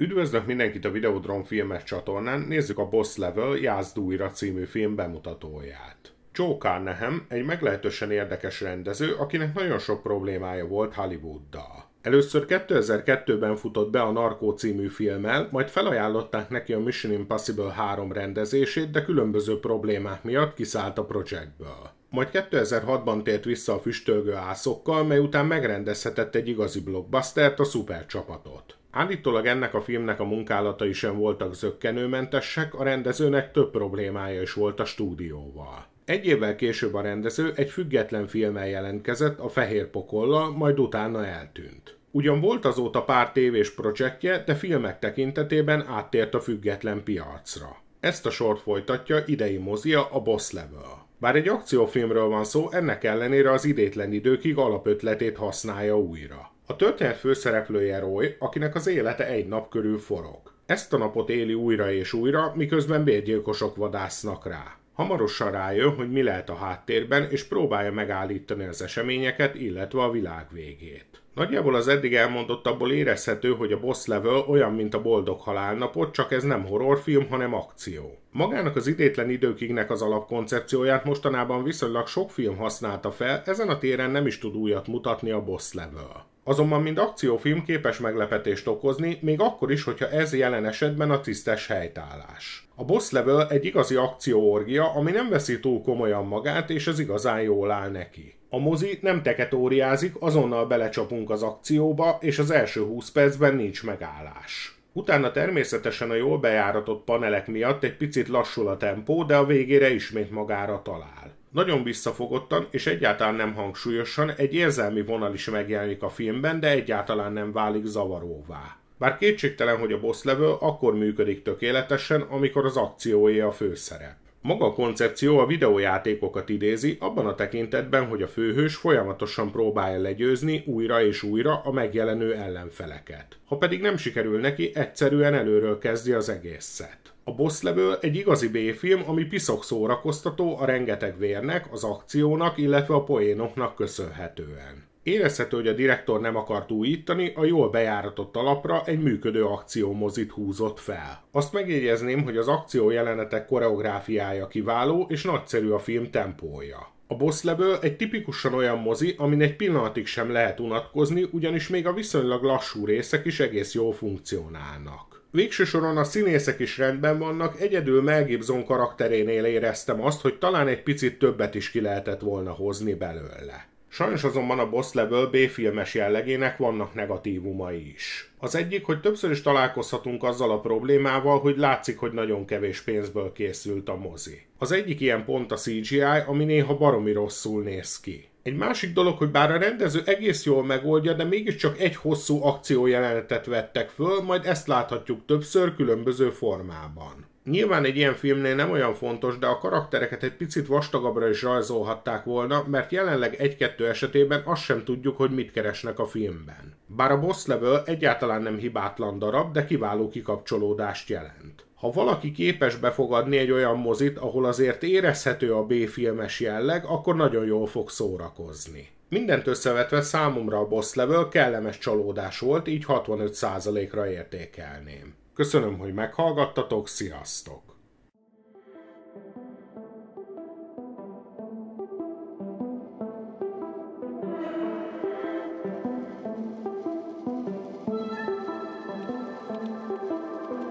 Üdvözlök mindenkit a Videodrom filmes csatornán, nézzük a Boss Level Jászd újra című film bemutatóját. Joe Carnahan egy meglehetősen érdekes rendező, akinek nagyon sok problémája volt Hollywooddal. Először 2002-ben futott be a Narkó című filmmel, majd felajánlották neki a Mission Impossible 3 rendezését, de különböző problémák miatt kiszállt a projektből. Majd 2006-ban tért vissza a füstölgő ászokkal, mely után megrendezhetett egy igazi blockbustert, a szupercsapatot. Állítólag ennek a filmnek a munkálatai sem voltak zöggenőmentesek, a rendezőnek több problémája is volt a stúdióval. Egy évvel később a rendező egy független filmmel jelentkezett a Fehér Pokolla, majd utána eltűnt. Ugyan volt azóta pár tévés projektje, de filmek tekintetében áttért a független piacra. Ezt a sort folytatja idei mozia a Boss Level. Bár egy akciófilmről van szó, ennek ellenére az idétlen időkig alapötletét használja újra. A történet főszereplője Roy, akinek az élete egy nap körül forog. Ezt a napot éli újra és újra, miközben bérgyilkosok vadásznak rá. Hamarosan rájön, hogy mi lehet a háttérben, és próbálja megállítani az eseményeket, illetve a világ végét. Nagyjából az eddig elmondottabból érezhető, hogy a boss level olyan, mint a boldog halálnapot, csak ez nem horrorfilm, hanem akció. Magának az idétlen időkignek az alapkoncepcióját mostanában viszonylag sok film használta fel, ezen a téren nem is tud újat mutatni a boss level. Azonban mind akciófilm képes meglepetést okozni, még akkor is, hogyha ez jelen esetben a tisztes helytállás. A boss level egy igazi akcióorgia, ami nem veszi túl komolyan magát, és ez igazán jól áll neki. A mozi nem teketóriázik, azonnal belecsapunk az akcióba, és az első 20 percben nincs megállás. Utána természetesen a jól bejáratott panelek miatt egy picit lassul a tempó, de a végére ismét magára talál. Nagyon visszafogottan és egyáltalán nem hangsúlyosan egy érzelmi vonal is megjelenik a filmben, de egyáltalán nem válik zavaróvá. Bár kétségtelen, hogy a boss level akkor működik tökéletesen, amikor az akciója a főszerep. Maga a koncepció a videójátékokat idézi abban a tekintetben, hogy a főhős folyamatosan próbálja legyőzni újra és újra a megjelenő ellenfeleket. Ha pedig nem sikerül neki, egyszerűen előről kezdi az egészet. A Boss Level egy igazi B-film, ami piszok szórakoztató a rengeteg vérnek, az akciónak, illetve a poénoknak köszönhetően. Érezhető, hogy a direktor nem akart újítani, a jól bejáratott alapra egy működő akciómozit húzott fel. Azt megjegyezném, hogy az akció jelenetek koreográfiája kiváló és nagyszerű a film tempója. A Boss Level egy tipikusan olyan mozi, amin egy pillanatig sem lehet unatkozni, ugyanis még a viszonylag lassú részek is egész jól funkcionálnak. Végső soron a színészek is rendben vannak, egyedül Mel Gibson karakterénél éreztem azt, hogy talán egy picit többet is ki lehetett volna hozni belőle. Sajnos azonban a boss level B-filmes jellegének vannak negatívumai is. Az egyik, hogy többször is találkozhatunk azzal a problémával, hogy látszik, hogy nagyon kevés pénzből készült a mozi. Az egyik ilyen pont a CGI, ami néha baromi rosszul néz ki. Egy másik dolog, hogy bár a rendező egész jól megoldja, de mégiscsak egy hosszú akciójelenetet vettek föl, majd ezt láthatjuk többször különböző formában. Nyilván egy ilyen filmnél nem olyan fontos, de a karaktereket egy picit vastagabbra is rajzolhatták volna, mert jelenleg egy-kettő esetében azt sem tudjuk, hogy mit keresnek a filmben. Bár a boss level egyáltalán nem hibátlan darab, de kiváló kikapcsolódást jelent. Ha valaki képes befogadni egy olyan mozit, ahol azért érezhető a B-filmes jelleg, akkor nagyon jól fog szórakozni. Mindent összevetve számomra a boss level kellemes csalódás volt, így 65%-ra értékelném. Köszönöm, hogy meghallgattatok, sziasztok!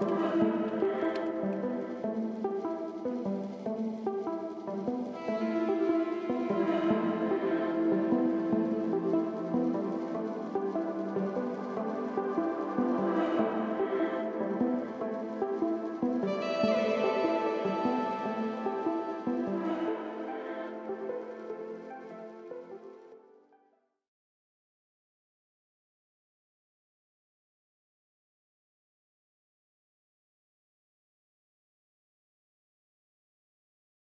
thank you